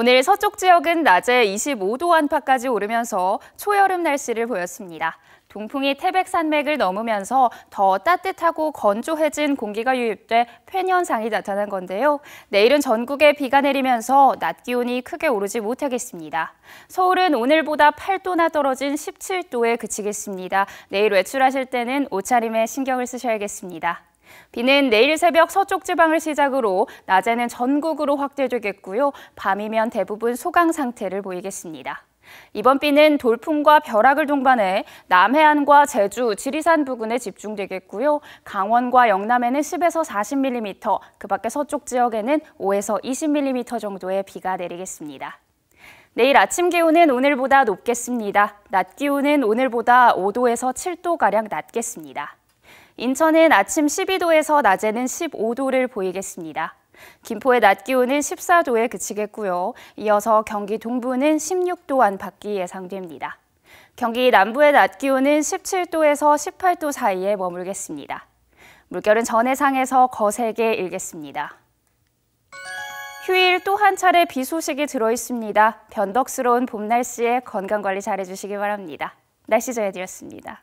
오늘 서쪽 지역은 낮에 25도 안팎까지 오르면서 초여름 날씨를 보였습니다. 동풍이 태백산맥을 넘으면서 더 따뜻하고 건조해진 공기가 유입돼 팬현상이 나타난 건데요. 내일은 전국에 비가 내리면서 낮 기온이 크게 오르지 못하겠습니다. 서울은 오늘보다 8도나 떨어진 17도에 그치겠습니다. 내일 외출하실 때는 옷차림에 신경을 쓰셔야겠습니다. 비는 내일 새벽 서쪽 지방을 시작으로 낮에는 전국으로 확대되겠고요. 밤이면 대부분 소강 상태를 보이겠습니다. 이번 비는 돌풍과 벼락을 동반해 남해안과 제주, 지리산 부근에 집중되겠고요. 강원과 영남에는 10에서 40mm, 그 밖에 서쪽 지역에는 5에서 20mm 정도의 비가 내리겠습니다. 내일 아침 기온은 오늘보다 높겠습니다. 낮 기온은 오늘보다 5도에서 7도가량 낮겠습니다. 인천은 아침 12도에서 낮에는 15도를 보이겠습니다. 김포의 낮 기온은 14도에 그치겠고요. 이어서 경기 동부는 16도 안팎이 예상됩니다. 경기 남부의 낮 기온은 17도에서 18도 사이에 머물겠습니다. 물결은 전해상에서 거세게 일겠습니다. 휴일 또 한 차례 비 소식이 들어 있습니다. 변덕스러운 봄 날씨에 건강 관리 잘해주시기 바랍니다. 날씨 저해드렸습니다.